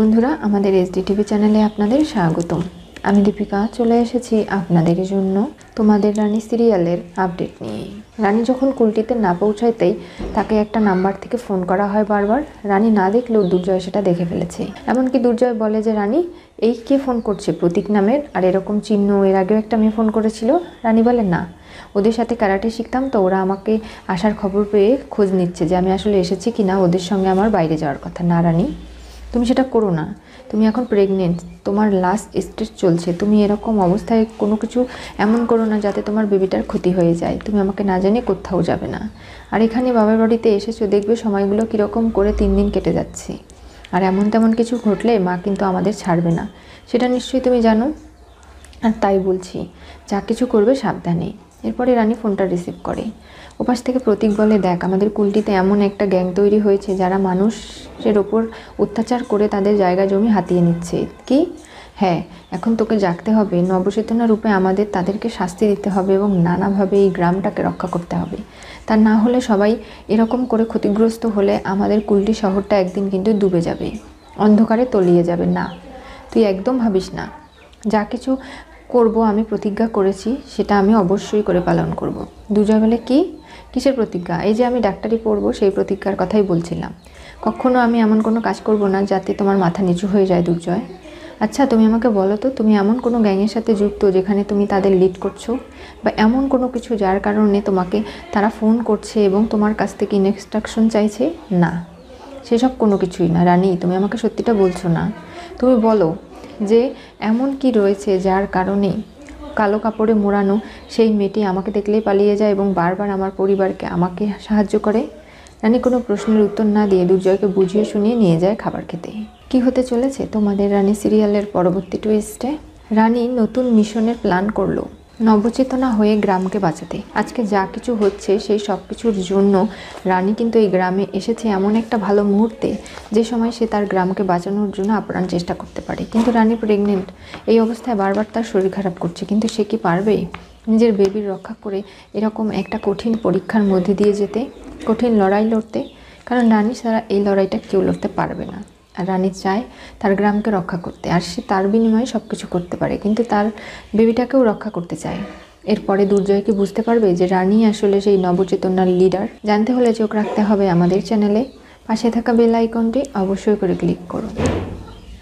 বন্ধুরা আমাদের D TV চ্যানেলে আপনাদের স্বাগতম আমি দীপিকা চলে এসেছি আপনাদের জন্য তোমাদের রানী সিরিয়ালের আপডেট নিয়ে রানী যখন কুলটিতে না পৌঁছাইতেই তাকে একটা নাম্বার থেকে ফোন করা হয় বারবার রানী না দেখলেও দুর্জয় সেটা দেখে ফেলেছে এমনকি দুর্জয় বলে যে রানী এই কে ফোন করছে প্রতীক নামের আর এরকম চিহ্ন এর আগেও একটা মেয়ে ফোন করেছিল রানী বলে না ওদের সাথে ক্যারাটে শিখতাম তো ওরা আমাকে আসার খবর পেয়ে খোঁজ নিচ্ছে যে আমি আসলে এসেছি কি না ওদের সঙ্গে আমার বাইরে যাওয়ার কথা না রানী তুমি সেটা করো না তুমি এখন প্রেগনেন্ট তোমার লাস্ট স্টেজ চলছে তুমি এরকম অবস্থায় কোনো কিছু এমন করো না যাতে তোমার বেবিটার ক্ষতি হয়ে যায় তুমি আমাকে না জানিয়ে কোথাও যাবে না আর এখানে বাবার বাড়িতে এসেছো দেখবে সময়গুলো কীরকম করে তিন দিন কেটে যাচ্ছে আর এমন তেমন কিছু ঘটলে মা কিন্তু আমাদের ছাড়বে না সেটা নিশ্চয়ই তুমি জানো আর তাই বলছি যা কিছু করবে সাবধানে এরপরে রানী ফোনটা রিসিভ করে ওপাশ থেকে প্রতীক বলে দেখ আমাদের কুলটিতে এমন একটা গ্যাং তৈরি হয়েছে যারা মানুষের ওপর অত্যাচার করে তাদের জায়গা জমি হাতিয়ে নিচ্ছে কি হ্যাঁ এখন তোকে জাগতে হবে নবচেতনা রূপে আমাদের তাদেরকে শাস্তি দিতে হবে এবং নানাভাবে এই গ্রামটাকে রক্ষা করতে হবে তা না হলে সবাই এরকম করে ক্ষতিগ্রস্ত হলে আমাদের কুলটি শহরটা একদিন কিন্তু ডুবে যাবে অন্ধকারে তলিয়ে যাবে না তুই একদম ভাবিস না যা কিছু করব আমি প্রতিজ্ঞা করেছি সেটা আমি অবশ্যই করে পালন করব দুজয় বলে কি কিসের প্রতিজ্ঞা এই যে আমি ডাক্তারি পড়বো সেই প্রতিজ্ঞার কথাই বলছিলাম কখনো আমি এমন কোনো কাজ করব না যাতে তোমার মাথা নিচু হয়ে যায় দুর্জয় আচ্ছা তুমি আমাকে বলো তো তুমি এমন কোনো গ্যাংয়ের সাথে যুক্ত যেখানে তুমি তাদের লিড করছো বা এমন কোনো কিছু যার কারণে তোমাকে তারা ফোন করছে এবং তোমার কাছ থেকে ইনস্ট্রাকশন চাইছে না সেসব কোনো কিছুই না রানী তুমি আমাকে সত্যিটা বলছো না তুমি বলো যে এমন কি রয়েছে যার কারণে কালো কাপড়ে মোড়ানো সেই মেয়েটি আমাকে দেখলেই পালিয়ে যায় এবং বারবার আমার পরিবারকে আমাকে সাহায্য করে রানী কোনো প্রশ্নের উত্তর না দিয়ে দুর্জয়কে বুঝিয়ে শুনিয়ে নিয়ে যায় খাবার খেতে কি হতে চলেছে তোমাদের রানী সিরিয়ালের পরবর্তী টুইস্টে রানী নতুন মিশনের প্ল্যান করলো নবচেতনা হয়ে গ্রামকে বাঁচাতে আজকে যা কিছু হচ্ছে সেই সব কিছুর জন্য রানী কিন্তু এই গ্রামে এসেছে এমন একটা ভালো মুহূর্তে যে সময় সে তার গ্রামকে বাঁচানোর জন্য আপ্রাণ চেষ্টা করতে পারে কিন্তু রানী প্রেগনেন্ট এই অবস্থায় বারবার তার শরীর খারাপ করছে কিন্তু সে কি পারবে নিজের বেবির রক্ষা করে এরকম একটা কঠিন পরীক্ষার মধ্যে দিয়ে যেতে কঠিন লড়াই লড়তে কারণ রানী ছাড়া এই লড়াইটা কেউ লড়তে পারবে না রানী চায় তার গ্রামকে রক্ষা করতে আর সে তার বিনিময়ে সব কিছু করতে পারে কিন্তু তার বেবিটাকেও রক্ষা করতে চায় এরপরে দুর্জয়কে কি বুঝতে পারবে যে রানী আসলে সেই নবচেতনার লিডার জানতে হলে চোখ রাখতে হবে আমাদের চ্যানেলে পাশে থাকা বেল আইকনটি অবশ্যই করে ক্লিক করুন